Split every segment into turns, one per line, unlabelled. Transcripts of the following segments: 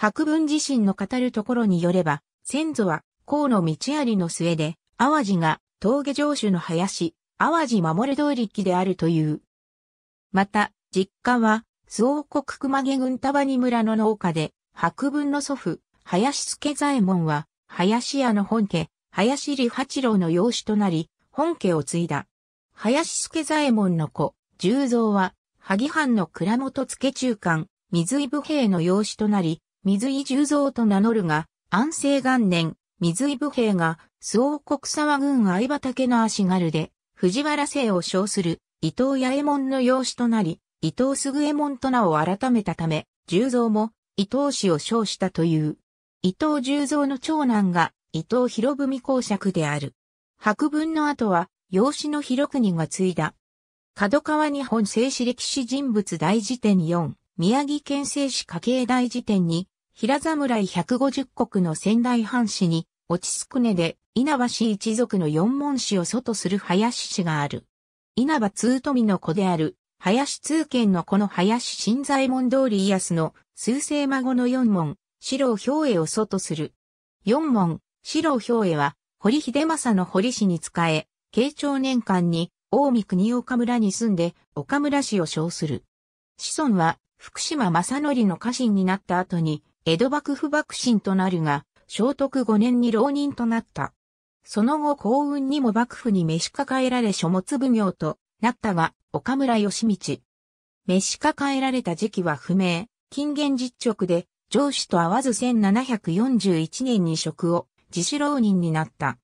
博文自身の語るところによれば、先祖は河野道有の末で、淡路が峠城主の林、淡路守通力であるという。また、実家は、周国熊毛郡束に村の農家で、博文の祖父、林助左衛門は、林家の本家、林里八郎の養子となり、本家を継いだ。林助左衛門の子、十蔵は、萩藩の倉本付中間、水井部兵の養子となり、水井十三と名乗るが、安政元年、水井武兵が、諏王国沢軍相畑の足軽で、藤原姓を称する、伊藤八右衛門の養子となり、伊藤すぐえ門と名を改めたため、十三も、伊藤氏を称したという。伊藤十三の長男が、伊藤博文公爵である。博文の後は、養子の広国が継いだ。角川日本政史歴史人物大辞典4。宮城県政市家計大辞典に、平侍150国の仙台藩士に、落ち着くねで、稲葉氏一族の四門氏を祖とする林氏がある。稲葉通富の子である、林通県の子の林新左衛門通り家康の、数世孫の四門、四郎兵衛を祖とする。四門、四郎兵衛は、堀秀政の堀氏に仕え、慶長年間に、大見国岡村に住んで、岡村氏を称する。子孫は、福島正則の家臣になった後に、江戸幕府幕臣となるが、聖徳5年に浪人となった。その後幸運にも幕府に召し抱えられ書物奉行となったが、岡村義道。召し抱えられた時期は不明、近現実直で、上司と合わず1741年に職を自主浪人になった。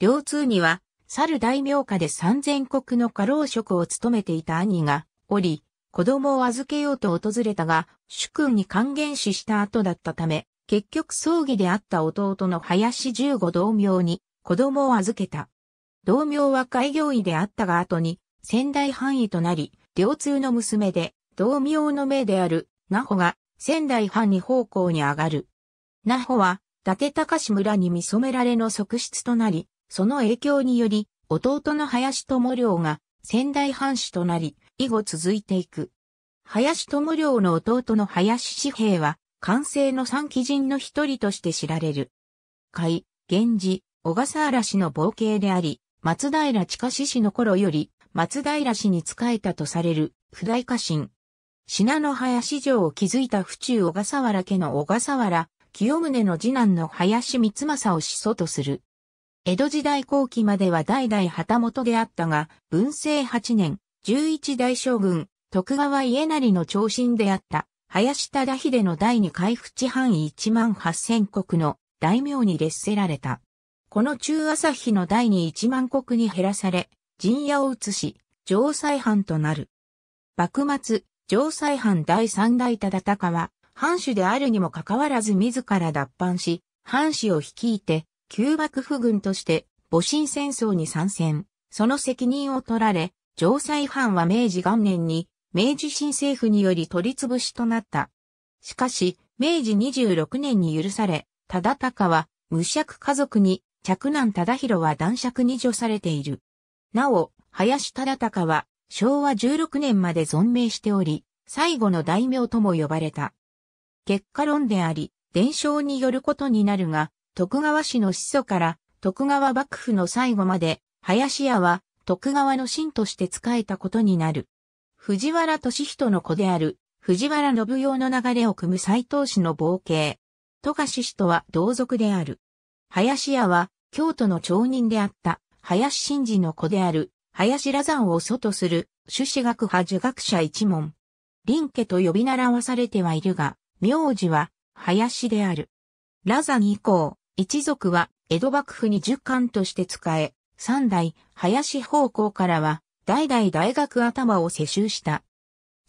両通には、猿大名家で三千国の家老職を務めていた兄がおり、子供を預けようと訪れたが、主君に還元死した後だったため、結局葬儀であった弟の林十五同名に子供を預けた。同名は開業医であったが後に仙台藩医となり、両通の娘で同名の命である那穂が仙台藩に奉公に上がる。那穂は伊達隆村に見染められの側室となり、その影響により弟の林友良が仙台藩士となり、以後続いていく。林智良の弟の林志平は、完成の三鬼人の一人として知られる。海、源氏、小笠原氏の冒険であり、松平近志氏の頃より、松平氏に仕えたとされる、不大家臣。品の林城を築いた府中小笠原家の小笠原、清宗の次男の林光政を始祖とする。江戸時代後期までは代々旗本であったが、文政八年、11代将軍、徳川家成の長身であった、林忠秀の第二回地範囲1万8000国の大名に列せられた。この中朝日の第二1万国に減らされ、陣屋を移し、城西藩となる。幕末、城西藩第三代忠高は、藩主であるにもかかわらず自ら脱藩し、藩主を率いて、旧幕府軍として、戊辰戦争に参戦。その責任を取られ、城西藩は明治元年に明治新政府により取り潰しとなった。しかし、明治26年に許され、忠敬は、無尺家族に、嫡男忠弘は男爵に除されている。なお、林忠敬は、昭和16年まで存命しており、最後の大名とも呼ばれた。結果論であり、伝承によることになるが、徳川氏の始祖から徳川幕府の最後まで、林家は徳川の神として仕えたことになる。藤原敏人の子である、藤原信用の流れを組む斎藤氏の冒険。富樫氏とは同族である。林家は、京都の町人であった、林真治の子である、林羅山を祖とする、朱子学派儒学者一門。林家と呼び習わされてはいるが、名字は、林である。羅山以降、一族は、江戸幕府に十官として仕え、三代、林方向からは、代々大学頭を世襲した。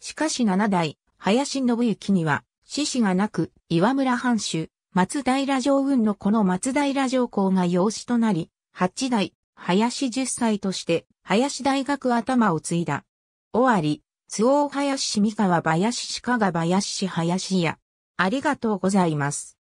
しかし七代、林信之には、獅子がなく、岩村藩主、松平城運のこの松平城皇が養子となり、八代、林十歳として、林大学頭を継いだ。尾張、都王林市三河林市が林市林屋。ありがとうございます。